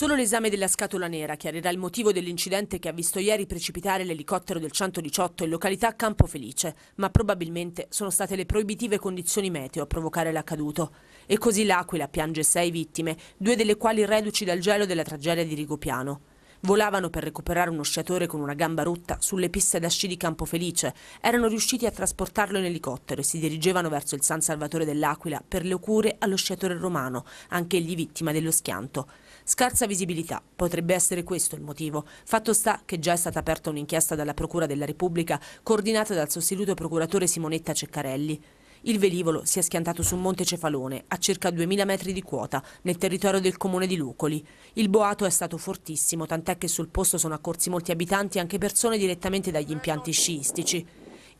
Solo l'esame della scatola nera chiarirà il motivo dell'incidente che ha visto ieri precipitare l'elicottero del 118 in località Campo Felice, ma probabilmente sono state le proibitive condizioni meteo a provocare l'accaduto. E così l'Aquila piange sei vittime, due delle quali reduci dal gelo della tragedia di Rigopiano. Volavano per recuperare uno sciatore con una gamba rotta sulle piste da sci di Campofelice. Erano riusciti a trasportarlo in elicottero e si dirigevano verso il San Salvatore dell'Aquila per le cure allo sciatore romano, anche egli vittima dello schianto. Scarsa visibilità, potrebbe essere questo il motivo. Fatto sta che già è stata aperta un'inchiesta dalla Procura della Repubblica coordinata dal sostituto procuratore Simonetta Ceccarelli. Il velivolo si è schiantato su Monte Cefalone, a circa 2000 metri di quota, nel territorio del comune di Lucoli. Il boato è stato fortissimo, tant'è che sul posto sono accorsi molti abitanti e anche persone direttamente dagli impianti sciistici.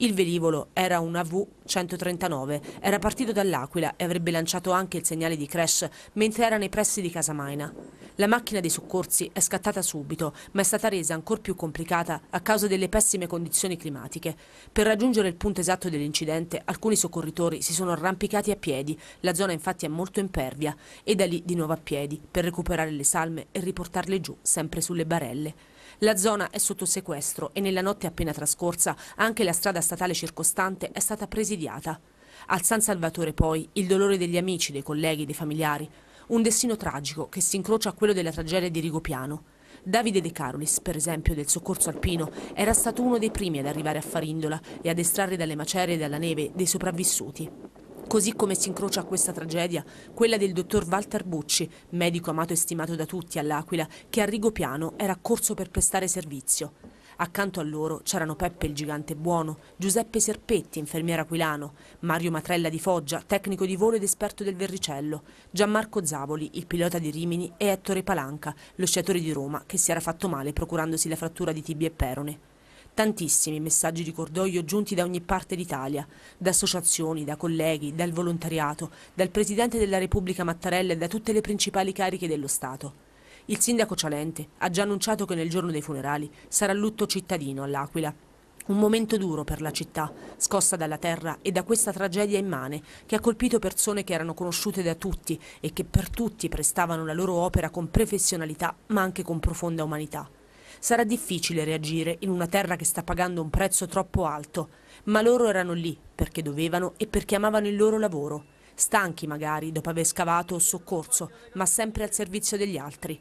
Il velivolo era un AV-139, era partito dall'Aquila e avrebbe lanciato anche il segnale di crash mentre era nei pressi di Casamaina. La macchina dei soccorsi è scattata subito, ma è stata resa ancora più complicata a causa delle pessime condizioni climatiche. Per raggiungere il punto esatto dell'incidente, alcuni soccorritori si sono arrampicati a piedi, la zona infatti è molto impervia, e da lì di nuovo a piedi per recuperare le salme e riportarle giù, sempre sulle barelle. La zona è sotto sequestro e nella notte appena trascorsa anche la strada statale circostante è stata presidiata. Al San Salvatore poi il dolore degli amici, dei colleghi, dei familiari. Un destino tragico che si incrocia a quello della tragedia di Rigopiano. Davide De Carolis, per esempio, del soccorso alpino, era stato uno dei primi ad arrivare a Farindola e ad estrarre dalle macerie e dalla neve dei sopravvissuti. Così come si incrocia a questa tragedia, quella del dottor Walter Bucci, medico amato e stimato da tutti all'Aquila, che a Rigopiano era corso per prestare servizio. Accanto a loro c'erano Peppe il gigante buono, Giuseppe Serpetti, infermiera aquilano, Mario Matrella di Foggia, tecnico di volo ed esperto del Verricello, Gianmarco Zavoli, il pilota di Rimini e Ettore Palanca, lo sciatore di Roma che si era fatto male procurandosi la frattura di tibia e perone. Tantissimi messaggi di cordoglio giunti da ogni parte d'Italia, da associazioni, da colleghi, dal volontariato, dal Presidente della Repubblica Mattarella e da tutte le principali cariche dello Stato. Il sindaco Cialente ha già annunciato che nel giorno dei funerali sarà lutto cittadino all'Aquila. Un momento duro per la città, scossa dalla terra e da questa tragedia immane che ha colpito persone che erano conosciute da tutti e che per tutti prestavano la loro opera con professionalità ma anche con profonda umanità. Sarà difficile reagire in una terra che sta pagando un prezzo troppo alto, ma loro erano lì perché dovevano e perché amavano il loro lavoro, stanchi magari dopo aver scavato o soccorso, ma sempre al servizio degli altri.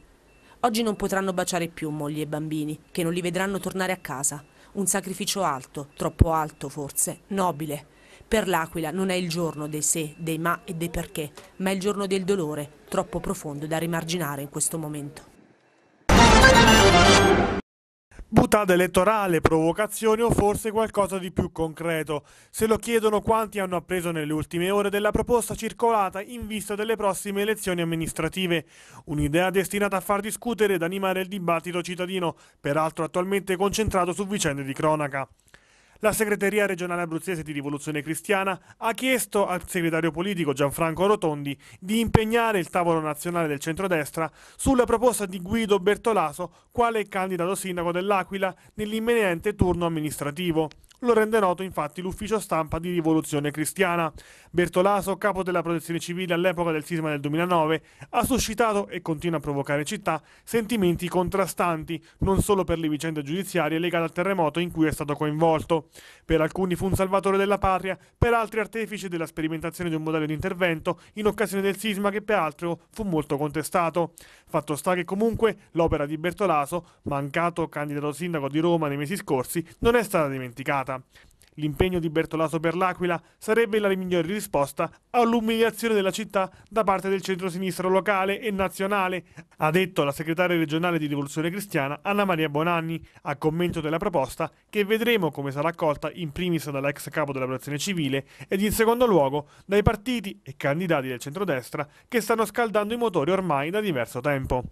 Oggi non potranno baciare più mogli e bambini, che non li vedranno tornare a casa. Un sacrificio alto, troppo alto forse, nobile. Per l'Aquila non è il giorno dei se, dei ma e dei perché, ma è il giorno del dolore, troppo profondo da rimarginare in questo momento. Buttata elettorale, provocazione o forse qualcosa di più concreto. Se lo chiedono quanti hanno appreso nelle ultime ore della proposta circolata in vista delle prossime elezioni amministrative. Un'idea destinata a far discutere ed animare il dibattito cittadino, peraltro attualmente concentrato su vicende di cronaca. La segreteria regionale abruzzese di Rivoluzione Cristiana ha chiesto al segretario politico Gianfranco Rotondi di impegnare il tavolo nazionale del centrodestra sulla proposta di Guido Bertolaso quale candidato sindaco dell'Aquila nell'imminente turno amministrativo. Lo rende noto infatti l'ufficio stampa di Rivoluzione Cristiana. Bertolaso, capo della protezione civile all'epoca del sisma del 2009, ha suscitato e continua a provocare in città sentimenti contrastanti, non solo per le vicende giudiziarie legate al terremoto in cui è stato coinvolto. Per alcuni fu un salvatore della patria, per altri artefice della sperimentazione di un modello di intervento in occasione del sisma che peraltro fu molto contestato. Fatto sta che comunque l'opera di Bertolaso, mancato candidato sindaco di Roma nei mesi scorsi, non è stata dimenticata giornata. L'impegno di Bertolaso per l'Aquila sarebbe la migliore risposta all'umiliazione della città da parte del centro centrosinistra locale e nazionale, ha detto la segretaria regionale di Rivoluzione Cristiana Anna Maria Bonanni a commento della proposta che vedremo come sarà accolta in primis dall'ex capo della protezione civile ed in secondo luogo dai partiti e candidati del centrodestra che stanno scaldando i motori ormai da diverso tempo.